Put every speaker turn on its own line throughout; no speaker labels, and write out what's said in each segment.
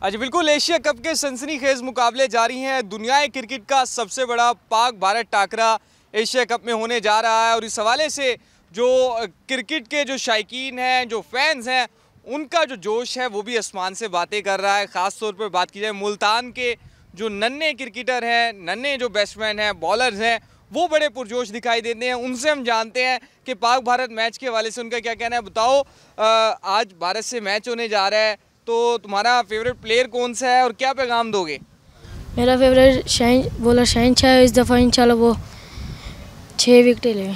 अच्छा बिल्कुल Asia cup के सनसनी खेज मुकाबले जारी हैं दुनिया क्रिकेट का सबसे बड़ा पाक भारत टाकरा एशिया कप में होने जा रहा है और इस हवाले से जो क्रिकेट के जो शायक हैं जो फैंस हैं उनका जो जोश है वो भी आसमान से बातें कर रहा है ख़ास तौर पर बात की जाए मुल्तान के जो नन्हे क्रिकेटर हैं नन्हे जो बैट्समैन हैं बॉलर्स हैं वो बड़े पुरजोश दिखाई देते हैं उनसे हम जानते हैं कि पाक भारत मैच के हवाले से उनका क्या कहना है बताओ आज भारत से मैच होने जा रहा है तो तुम्हारा फेवरेट प्लेयर कौन सा है और क्या पैगाम दोगे
मेरा फेवरेट शाहिन बोला शाहिन शाह इस दफ़ा इंशाल्लाह वो छः विकेटें ले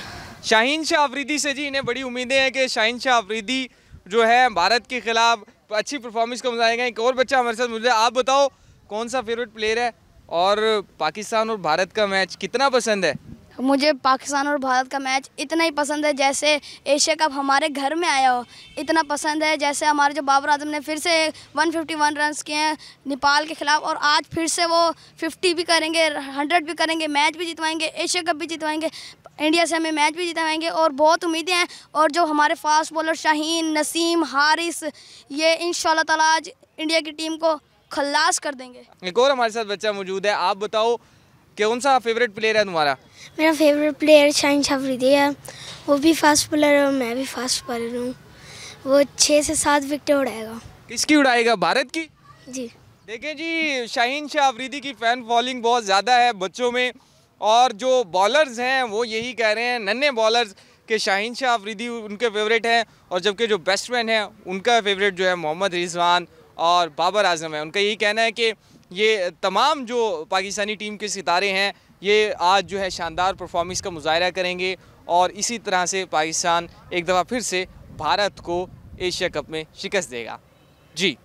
शाहिन शाह अफरीदी से जी इन्हें बड़ी उम्मीदें हैं कि शाहिन शाह अफरीदी जो है भारत के खिलाफ अच्छी परफॉर्मेंस का मजाएगा एक और बच्चा हमारे साथ मुझे आप बताओ कौन सा फेवरेट प्लेयर है और पाकिस्तान और भारत का मैच कितना पसंद है
मुझे पाकिस्तान और भारत का मैच इतना ही पसंद है जैसे एशिया कप हमारे घर में आया हो इतना पसंद है जैसे हमारे जो बाबर आजम ने फिर से 151 रन्स किए हैं नेपाल के खिलाफ और आज फिर से वो 50 भी करेंगे 100 भी करेंगे मैच भी जितवाएंगे एशिया कप भी जितवाएंगे इंडिया से हमें मैच भी जितवाएंगे और बहुत उम्मीदें हैं और जो हमारे फास्ट बॉलर शाहीन नसीम हारिस ये इन तला आज इंडिया की टीम
को खल्लास कर देंगे
एक और हमारे साथ बच्चा मौजूद है आप बताओ कौन सा फेवरेट प्लेयर है तुम्हारा
मेरा फेवरेट प्लेयर शाइन शाफरीदी है वो भी फास्ट बॉलर है और मैं भी फास्ट बॉलर हूँ वो छः से सात विकेट उड़ाएगा
किसकी उड़ाएगा भारत की जी देखें जी शाहीन शाह शाफरीदी की फ़ैन फॉलोइंग बहुत ज़्यादा है बच्चों में और जो बॉलर्स हैं वो यही कह रहे हैं नन्हे बॉलर्स के शाहीन शाह अफरीदी उनके फेवरेट हैं और जबकि जो बैट्समैन हैं उनका फेवरेट जो है मोहम्मद रिजवान और बाबर आजम है उनका यही कहना है कि ये तमाम जो पाकिस्तानी टीम के सितारे हैं ये आज जो है शानदार परफॉर्मेंस का मुजाहरा करेंगे और इसी तरह से पाकिस्तान एक दफ़ा फिर से भारत को एशिया कप में शिकस्त देगा जी